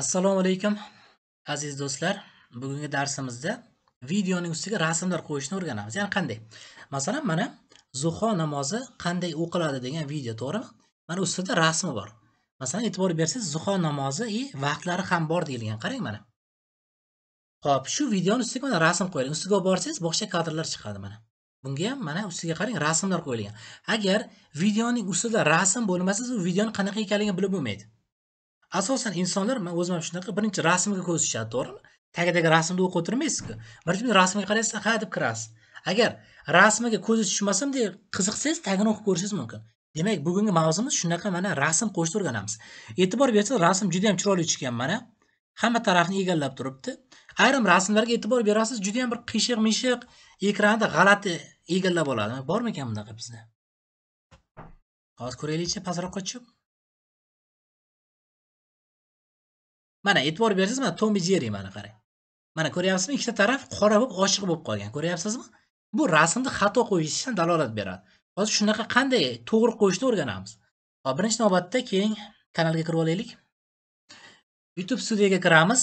assalomu alaykum aziz do'stlar bugungi darsimizda videoning ustiga rasmlar qo'yishni o'rganamiz ya'ni qanday masalan mana zuho namozi qanday o'qiladi degan video to'g'rimi mana ustida rasmi bor masalan e'tibor bersangiz zuho namozi и vaqtlari ham bor deyilgan qarang mana ho'p shu videoni ustiga mana rasm qo'yilgan ustiga olib borsangiz boshqa kadrlar chiqadi mana bunga ham mana ustiga qarang rasmlar qo'yilgan agar videoning ustida rasm bo'lmasa u videoni qanaqa ekanligini bilib bo'lmaydi asosan insonlar man o'zim ham shunaqa birinchi rasmga ko'z tushadi to'g'rimi tagidagi rasmni o'qib o'tirmaysizku birinchi rasmga qaraysiz ha deb kirasiz agar rasmiga ko'zi tushmasa bunday qiziqsangiz tagini o'qib ko'rishingiz mumkin demak bugungi mavzumiz shunaqa mana rasm qo'shib o'rganamiz e'tibor bersangiz rasm juda yam chiroyli tushgan mana hamma tarafni egallab turibdi ayrim rasmlarga e'tibor berasiz juda yam bir qiyshiq mishiq ekranni g'alati egallab oladi bormikan bunaqa bizda hozir ko'raylikchi pastroqqa tushib mana e'tibor bersangiz mana tomi jeri mana qarang mana ko'ryapsizmi ikkita taraf qora bo'lib ochiq bo'lib qolgan ko'ryapsizmi bu rasmni xato qo'yishdan dalolat beradi hozir shunaqa qanday to'g'ri qo'yishni o'rganamiz hop birinchi navbatda keling kanalga kirib olaylik youtube studiyaga kiramiz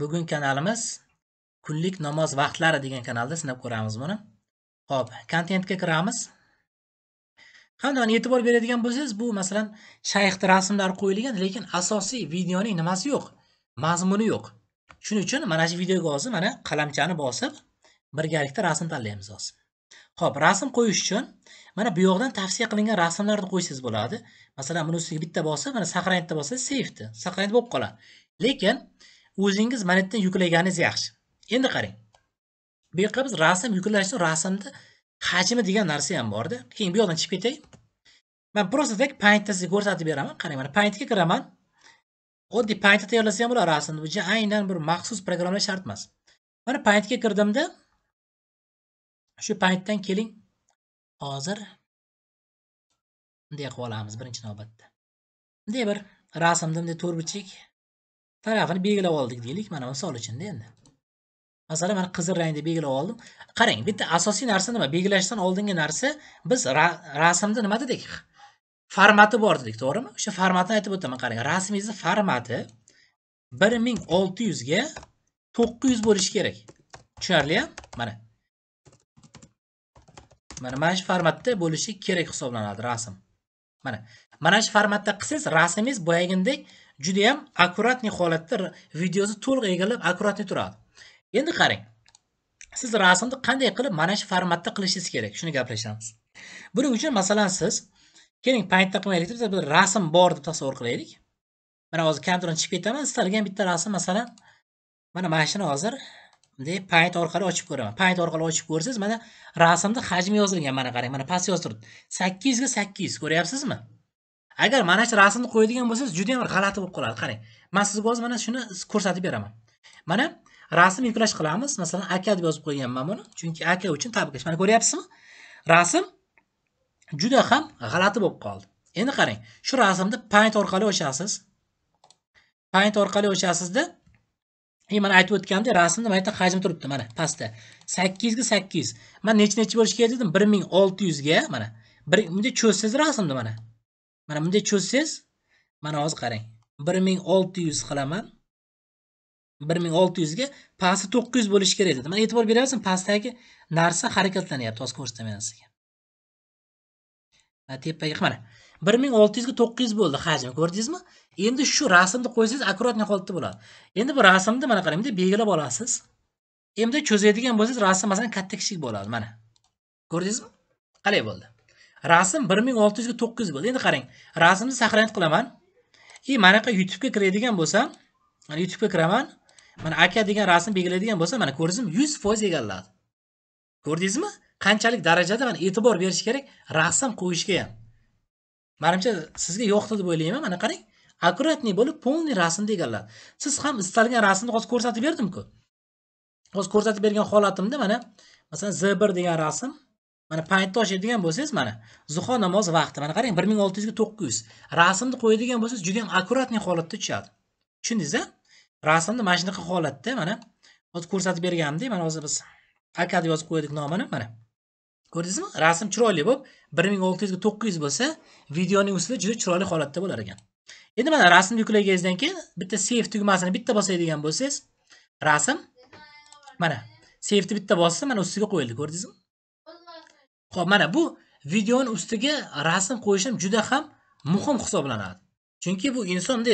bugun kanalimiz kunlik namoz vaqtlari degan kanalda sinab ko'ramiz buni ho'p kontentga kiramiz hamda e'tibor beradigan bo'lsangiz bu masalan shayxni rasmlari qo'yilgan lekin asosiy videoning nimasi yo'q mazmuni yo'q shuning uchun mana shu videoga hozir mana qalamchani bosib birgalikda rasm tanlaymiz hozir ho'p rasm qo'yish uchun mana bu yoqdan tavsiya qilingan rasmlarni qo'ysangiz bo'ladi masalan buni ustiga bitta bosib mana сохранитьda bossangiz safedi сохранить bo'lib qoladi lekin o'zingiz mana yerdan yuklaganingiz yaxshi endi qarang bu yoqqa biz rasm yuklash uchun rasmni hajmi degan narsa ham borda keyin bu yoqdan chiqib ketay man просто так paytda sizga ko'rsatib beraman qarang mana paytga kiraman oddiy paytda tayyorlasa ham bo'ladi rasmni bu aynan bir maxsus programlash shart emas mana paytga kirdimda shu paytdan keling hozir bunday qilib olamiz birinchi navbatda bunday bir rasmni bunday to'rtburchak tarafini belgilab oldik deylik mana misol uchunda endi masalan mana qizil rangda belgilab oldim qarang bitta asosiy narsa nima belgilashdan oldingi narsa biz rasmni nima dedik formati bor dedik to'g'rimi o'sha formatini aytib o'taman qarang rasmingizni formati bir ming olti yuzga to'qqiz yuz bo'lishi kerak tushunarli mana mana mana shu formatda bo'lishi kerak hisoblanadi rasm mana mana shu formatda qilsangiz rasmingiz boyagidek judayam akkuratniy holatda videosi to'liq egallab akkuratniy turadi endi qarang siz rasmni qanday qilib mana shu formatda qilishingiz kerak shuni gaplashamiz buning uchun masalan siz keling paintda qilmaylik biz bir rasm bor deb tasavvur qilaylik mana hozir kompyuterdan chiqib ketaman istalgan bitta rasm masalan mana mana shuni hozir bunday paint orqali ochib ko'raman paint orqali ochib ko'rsangiz mana rasmni hajmi yozilgan mana qarang mana past yozib turibdi sakkiz yuzga sakkiz yuz ko'ryapsizmi agar mana shu rasmni qo'yadigan bo'lsangiz juda ham g'alati bo'lib qoladi qarang man sizga hozir mana shuni ko'rsatib beraman mana rasm yuklash qilamiz masalan aka deb yozib qo'yganman buni chunki aka uchun tabriklash mana ko'ryapsizmi rasm juda ham g'alati bo'lib qoldi endi qarang shu rasmni paint orqali ochasiz paint orqali ochasizda mana aytib o'tganimdek rasmni mana yerda hajmi turibdi mana pastda sakkizga sakkiz man nechi nechi bo'lishi kerak dedim bir ming olti yuzga mana bir bunday cho'zsangiz rasmni mana mana bunday cho'zsangiz mana hozir qarang bir ming olti yuz qilaman bir ming olti yuzga pasti to'qqiz yuz bo'lishi kerak dedi mana e'tibor beryapsizmi pastdagi narsa harakatlanyapti hozir ko'rsataman men sizga tepaga mana bir ming olti yuzga to'qqiz yuz bo'ldi hajmi ko'rdingizmi endi shu rasmni qo'ysangiz akkuratniy holatda bo'ladi endi bu rasmni mana qarang bunday belgilab olasiz endi cho'zadigan bo'lsangiz rasm masalan katta kichik bo'ladi mana ko'rdingizmi qalay bo'ldi rasm bir ming olti yuzga to'qqiz yuz bo'ldi endi qarang rasmni сохранять qilaman и e, mana yoqqa youtubega kiradigan bo'lsam youtubega kiraman mana aka degan rasm belgilaydigan bo'lsa mana ko'rdingizmi yuz foiz egalladi ko'rdingizmi qanchalik darajada mana e'tibor berish kerak rasm qo'yishga ham manimcha sizga yoqdi deb o'ylayman mana qarang аккуратный bo'lib полный rasmni egalladi siz ham istalgan rasmni hozir ko'rsatib berdimku hozir ko'rsatib bergan holatimda mana masalan z bir degan rasm mana paytni oshiradigan bo'lsangiz mana zuho namoz vaqti mana qarang bir ming olti yuzga to'qqiz yuz rasmni qo'yadigan bo'lsangiz juda yam аккуратный holatda tushadi tushundingiz rasmni mana shunaqa holatda mana hozir ko'rsatib berganimdek mana hozir biz aka deb yozib qo'ydik nomini mana ko'rdingizmi rasm chiroyli bo'lib bir ming olti yuzga to'qqiz yuz bo'lsa videoning ustida juda chiroyli holatda bo'lar ekan endi mana rasmni yuklaganingizdan keyin bitta save tugmasini bitta bosadigan bo'lsangiz rasm mana sevni bitta bossa mana ustiga qo'yildi ko'rdingizmi ho'p mana bu videoni ustiga rasm qo'yishim juda ham muhim hisoblanadi chunki bu insonda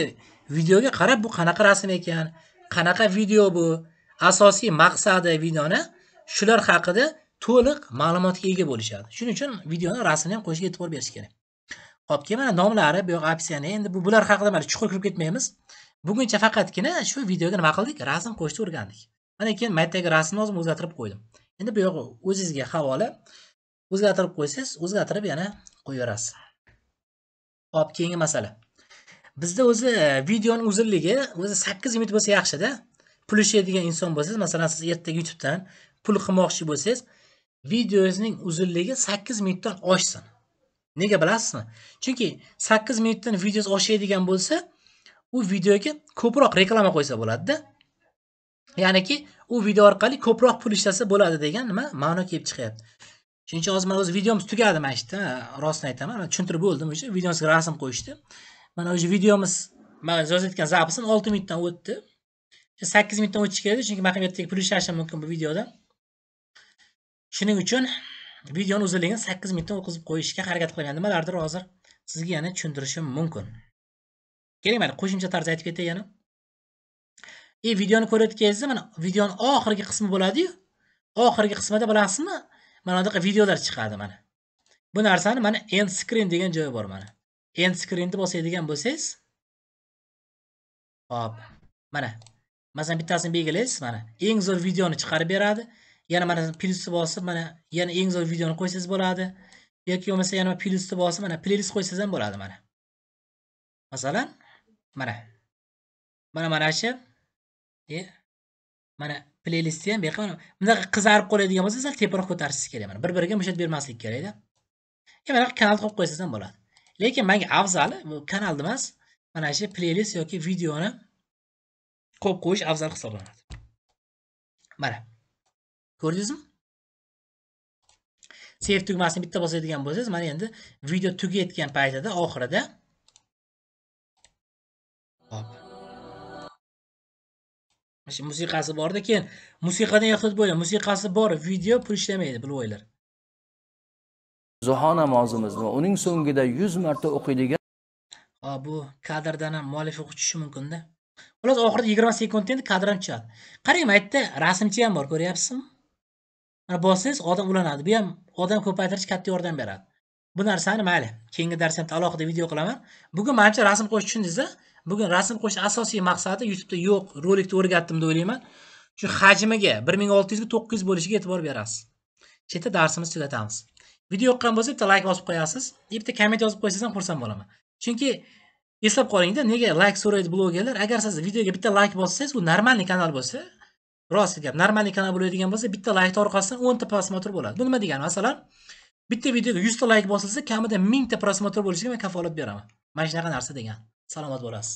videoga qarab bu qanaqa rasm ekan qanaqa video bu asosiy maqsadi videoni shular haqida to'liq ma'lumotga ega bo'lishadi shuning uchun videoni rasmini ham qo'yishga e'tibor berish kerak ho'p keyin mana nomlari bu yoq описание endi bu bular haqida mana chuqur kirib ketmaymiz buguncha faqatgina shu videoga nima qildik rasm qo'shishni o'rgandik mana keyin maytdagi rasmni o'zim o'zgartirib qo'ydim endi bu yoq o'zingizga havola o'zgartirib qo'ysangiz o'zgartirib yana qo'yaverasiz hop keyingi masala bizda o'zi e, videoni uzunligi o'zi sakkiz minut bo'lsa yaxshida pul ishlaydigan inson bo'lsangiz masalan siz ertaga youtubedan pul qilmoqchi bo'lsangiz videongizning uzunligi sakkiz minutdan oshsin nega bilasizmi chunki sakkiz minutdan videongiz oshadigan bo'lsa u videoga ko'proq reklama qo'ysa bo'ladida ya'niki u video orqali ko'proq pul ishlasa bo'ladi degan nima ma'no kelib chiqyapti shuning uchun hozir mana o'zi videomiz tugadi mana shu yerda rostini aytaman tushuntirib bo'ldim o'sha videomizga rasm qo'yishdi mana o'sha videomiz mana etgan zapisim olti minutdan o'tdi sakkiz minutdan o'tishi kerak edi chunki man ham ertaga pul ishlashim mumkin bu videoda shuning uchun videoni uzunligini sakkiz minutdan o'tkazib qo'yishga harakat qilaman nimalardir hozir sizga yana tushuntirishim mumkin keling mana qo'shimcha tarzda aytib ketay yana и e, videoni ko'rayotganingizda mana videoni oxirgi qismi bo'ladiyu oxirgi qismida bilasizmi mana bunaqa videolar chiqadi mana bu narsani mana end screen degan joyi bor mana end screenni bosadigan bo'lsangiz hop mana masalan bittasini belgilaysiz mana eng zo'r videoni chiqarib beradi yana mana plyusni bosib mana yana eng zo'r videoni qo'ysangiz bo'ladi yoki bo'lmasa yana plyusni bosib mana playlist qo'ysangiz ham bo'ladi mana masalan mana mana mana shu e, mana playlisti ham buyoqqa mana bunaqa qizarib qoladigan bo'lsa sal teparoq ko'tarishingiz kerak mana bir biriga mushat bermaslik kerakda e, mana kanal qo'yib qo'ysangiz ham bo'ladi lekin manga afzali bu kanalni emas mana shu playlist yoki videoni qo'yib qo'yish afzal hisoblanadi mana ko'rdingizmi save tugmasini bitta bosadigan bo'lsangiz mana endi video tugayotgan paytida oxirida hop mana shu musiqasi borda keyin musiqadan ehtiyot bo'ling musiqasi bor video pul ishlamaydi bilib o'ylanglar zuho namozimizni va uning so'ngida yuz marta o'qiydigan hop bu kadrdan ham muallif o'qib tushishi mumkinda xullas oxirida yigirma sekundda endi kadr ham tushadi qarang maytda rasmchi ham bor ko'ryapsizmi mana bossangiz odam ulanadi bu ham odam ko'paytirish katta yordam beradi bu narsani mayli keyingi darsimda alohida video qilaman bugun manimcha rasm qo'yish tushundingizda bugun rasm qo'yish asosiy maqsadi youtubeda yo'q rolikni o'rgatdim deb o'ylayman shu hajmiga bir ming olti yuzga to'qqiz yuz bo'lishiga e'tibor berasiz chetda darsimizni tugatamiz video yoqqan bo'lsa bitta like bosib qo'yasiz и bitta komment yozib qo'ysangiz ham xursand bo'laman chunki eslab qolingda nega like so'raydi blogerlar agar siz videoga bitta like bossangiz u normal kanal bo'lsa rost gap normal kanal bo'ladigan bo'lsa bitta laykni orqasidan o'nta prosmotr bo'ladi bu nima degani masalan bitta videoga yuzta like bosilsa kamida mingta prosmotr bo'lishiga men kafolat beraman mana shunaqa narsa degan salomat bo'lasiz